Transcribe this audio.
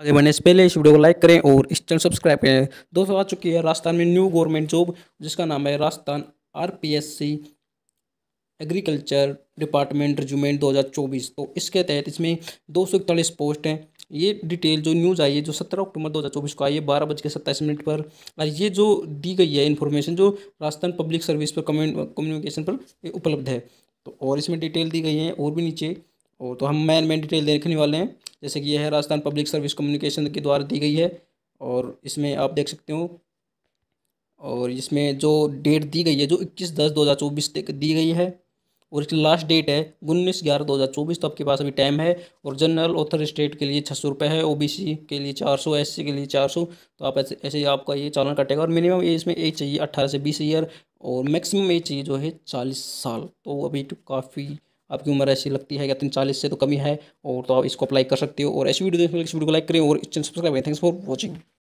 आगे बढ़ने से पहले इस वीडियो को लाइक करें और इस चैनल सब्सक्राइब करें दोस्तों आ चुकी है राजस्थान में न्यू गवर्नमेंट जॉब जिसका नाम है राजस्थान आरपीएससी एग्रीकल्चर डिपार्टमेंट रिज्यूमेंट 2024 तो इसके तहत इसमें दो सौ इकतालीस पोस्ट हैं ये डिटेल जो न्यूज़ आई है जो सत्रह अक्टूबर 2024 को आई है बारह बज के सत्ताईस मिनट पर और ये जो दी गई है इन्फॉर्मेशन जो राजस्थान पब्लिक सर्विस पर कम्युनिकेशन पर उपलब्ध है तो और इसमें डिटेल दी गई है और भी नीचे और तो हम मेन मेन डिटेल देखने वाले हैं जैसे कि यह है राजस्थान पब्लिक सर्विस कम्युनिकेशन के द्वारा दी गई है और इसमें आप देख सकते हो और इसमें जो डेट दी गई है जो इक्कीस दस दो हज़ार चौबीस तक दी गई है और इसकी लास्ट डेट है उन्नीस ग्यारह दो हज़ार चौबीस तो आपके पास अभी टाइम है और जनरल ऑथर स्टेट के लिए छः सौ रुपये है सी के लिए चार सौ सी के लिए चार सौ तो आप ऐसे ऐसे ही आपका ये चालान कटेगा और मिनिमम एज में एज चाहिए अट्ठारह से बीस ईयर और मैक्सिमम एज चाहिए जो है चालीस साल तो अभी तो काफ़ी आपकी उम्र ऐसी लगती है या तीन चालीस से तो कमी है और तो आप इसको अप्लाई कर सकते हो और ऐसी वीडियो देखने के लिए इस वीडियो को लाइक करें और इस चैनल सब्सक्राइब करें थैंक्स फॉर वॉचिंग